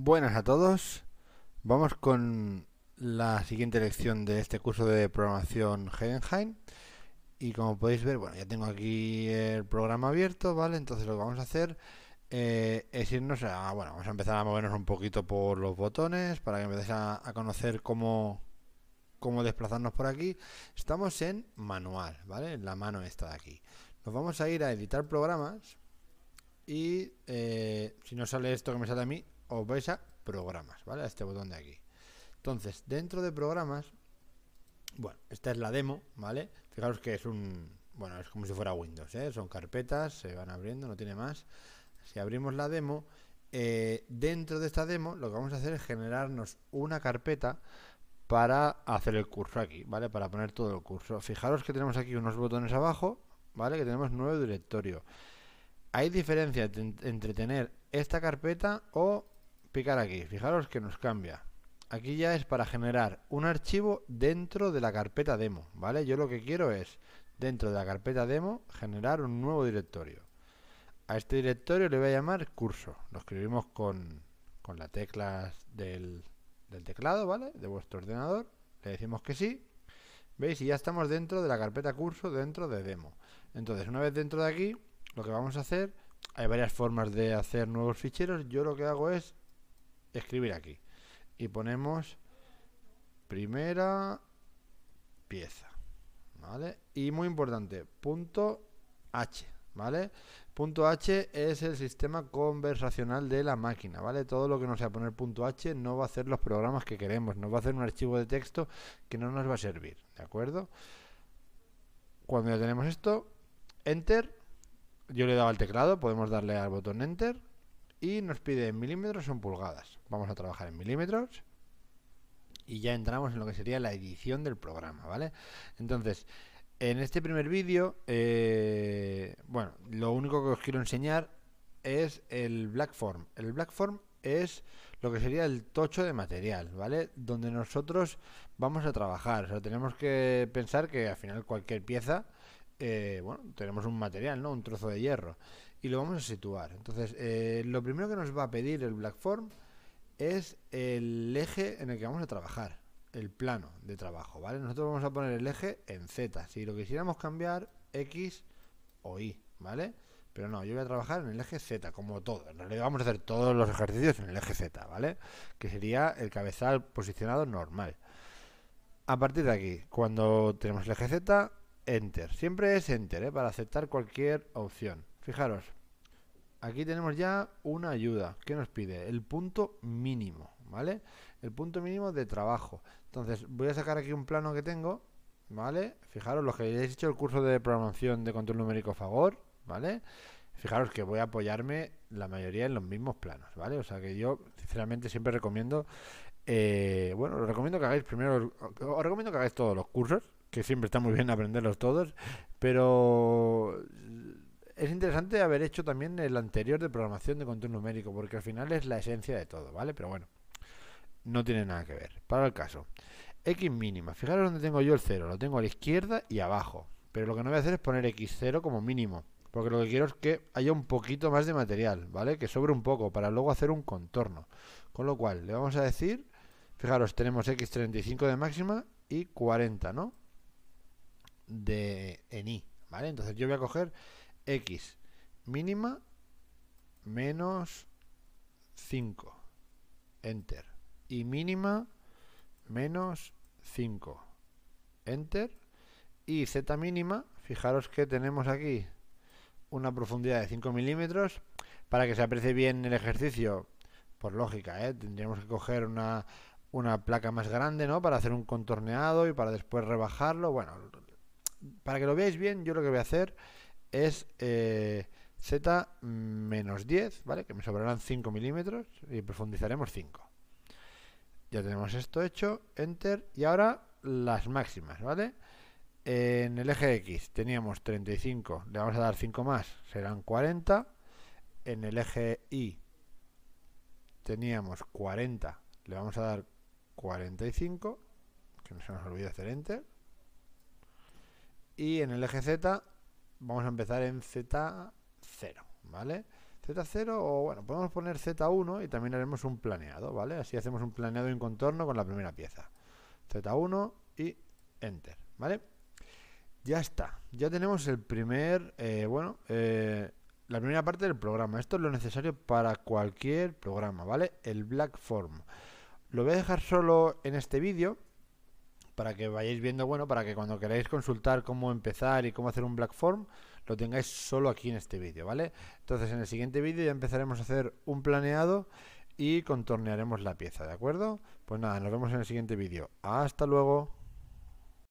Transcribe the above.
Buenas a todos. Vamos con la siguiente lección de este curso de programación Heidenheim. Y como podéis ver, bueno, ya tengo aquí el programa abierto, ¿vale? Entonces lo que vamos a hacer eh, es irnos a... Bueno, vamos a empezar a movernos un poquito por los botones para que empecéis a, a conocer cómo, cómo desplazarnos por aquí. Estamos en manual, ¿vale? la mano esta de aquí. Nos vamos a ir a editar programas y eh, si no sale esto que me sale a mí, os vais a programas, ¿vale? A este botón de aquí. Entonces, dentro de programas, bueno, esta es la demo, ¿vale? Fijaros que es un, bueno, es como si fuera Windows, ¿eh? Son carpetas, se van abriendo, no tiene más. Si abrimos la demo, eh, dentro de esta demo lo que vamos a hacer es generarnos una carpeta para hacer el curso aquí, ¿vale? Para poner todo el curso. Fijaros que tenemos aquí unos botones abajo, ¿vale? Que tenemos nuevo directorio. Hay diferencia entre tener esta carpeta o picar aquí. Fijaros que nos cambia. Aquí ya es para generar un archivo dentro de la carpeta demo, ¿vale? Yo lo que quiero es, dentro de la carpeta demo, generar un nuevo directorio. A este directorio le voy a llamar curso. Lo escribimos con, con las teclas del, del teclado, ¿vale? De vuestro ordenador. Le decimos que sí. ¿Veis? Y ya estamos dentro de la carpeta curso, dentro de demo. Entonces, una vez dentro de aquí, lo que vamos a hacer, hay varias formas de hacer nuevos ficheros. Yo lo que hago es escribir aquí. Y ponemos primera pieza, ¿vale? Y muy importante, punto H, ¿vale? Punto H es el sistema conversacional de la máquina, ¿vale? Todo lo que no sea poner punto H no va a hacer los programas que queremos, nos va a hacer un archivo de texto que no nos va a servir, ¿de acuerdo? Cuando ya tenemos esto, Enter, yo le daba al teclado, podemos darle al botón Enter, y nos pide milímetros o en pulgadas. Vamos a trabajar en milímetros y ya entramos en lo que sería la edición del programa, ¿vale? Entonces, en este primer vídeo, eh, bueno, lo único que os quiero enseñar es el Blackform. El Blackform es lo que sería el tocho de material, ¿vale? Donde nosotros vamos a trabajar. O tenemos que pensar que al final cualquier pieza eh, bueno, tenemos un material, ¿no? Un trozo de hierro. Y lo vamos a situar. Entonces, eh, lo primero que nos va a pedir el Blackform es el eje en el que vamos a trabajar, el plano de trabajo, ¿vale? Nosotros vamos a poner el eje en Z. Si lo quisiéramos cambiar, X o Y, ¿vale? Pero no, yo voy a trabajar en el eje Z, como todo. En realidad vamos a hacer todos los ejercicios en el eje Z, ¿vale? Que sería el cabezal posicionado normal. A partir de aquí, cuando tenemos el eje Z, Enter. Siempre es Enter, eh, Para aceptar cualquier opción. Fijaros, aquí tenemos ya una ayuda. ¿Qué nos pide? El punto mínimo, ¿vale? El punto mínimo de trabajo. Entonces, voy a sacar aquí un plano que tengo, ¿vale? Fijaros, los que hayáis hecho el curso de programación de control numérico favor, ¿vale? Fijaros que voy a apoyarme la mayoría en los mismos planos, ¿vale? O sea que yo, sinceramente, siempre recomiendo... Eh, bueno, os recomiendo que hagáis primero... Os recomiendo que hagáis todos los cursos, que siempre está muy bien aprenderlos todos, pero es interesante haber hecho también el anterior de programación de contorno numérico, porque al final es la esencia de todo, ¿vale? Pero bueno, no tiene nada que ver. Para el caso, x mínima. Fijaros donde tengo yo el 0, lo tengo a la izquierda y abajo. Pero lo que no voy a hacer es poner x0 como mínimo, porque lo que quiero es que haya un poquito más de material, ¿vale? Que sobre un poco, para luego hacer un contorno. Con lo cual, le vamos a decir, fijaros, tenemos x35 de máxima y 40, ¿no? de en i, ¿vale? Entonces yo voy a coger x mínima menos 5, enter, y mínima menos 5, enter, y z mínima, fijaros que tenemos aquí una profundidad de 5 milímetros, para que se aprecie bien el ejercicio, por lógica, ¿eh? tendríamos que coger una, una placa más grande, ¿no? Para hacer un contorneado y para después rebajarlo. Bueno, para que lo veáis bien, yo lo que voy a hacer es eh, Z menos 10, ¿vale? Que me sobrarán 5 milímetros y profundizaremos 5. Ya tenemos esto hecho, Enter, y ahora las máximas, ¿vale? En el eje X teníamos 35, le vamos a dar 5 más, serán 40. En el eje Y teníamos 40, le vamos a dar 45, que no se nos olvide hacer Enter. Y en el eje Z vamos a empezar en Z0, ¿vale? Z0 o bueno, podemos poner Z1 y también haremos un planeado, ¿vale? Así hacemos un planeado en contorno con la primera pieza. Z1 y Enter, ¿vale? Ya está, ya tenemos el primer, eh, bueno, eh, la primera parte del programa. Esto es lo necesario para cualquier programa, ¿vale? El Black Form. Lo voy a dejar solo en este vídeo para que vayáis viendo, bueno, para que cuando queráis consultar cómo empezar y cómo hacer un black form, lo tengáis solo aquí en este vídeo, ¿vale? Entonces en el siguiente vídeo ya empezaremos a hacer un planeado y contornearemos la pieza, ¿de acuerdo? Pues nada, nos vemos en el siguiente vídeo. Hasta luego.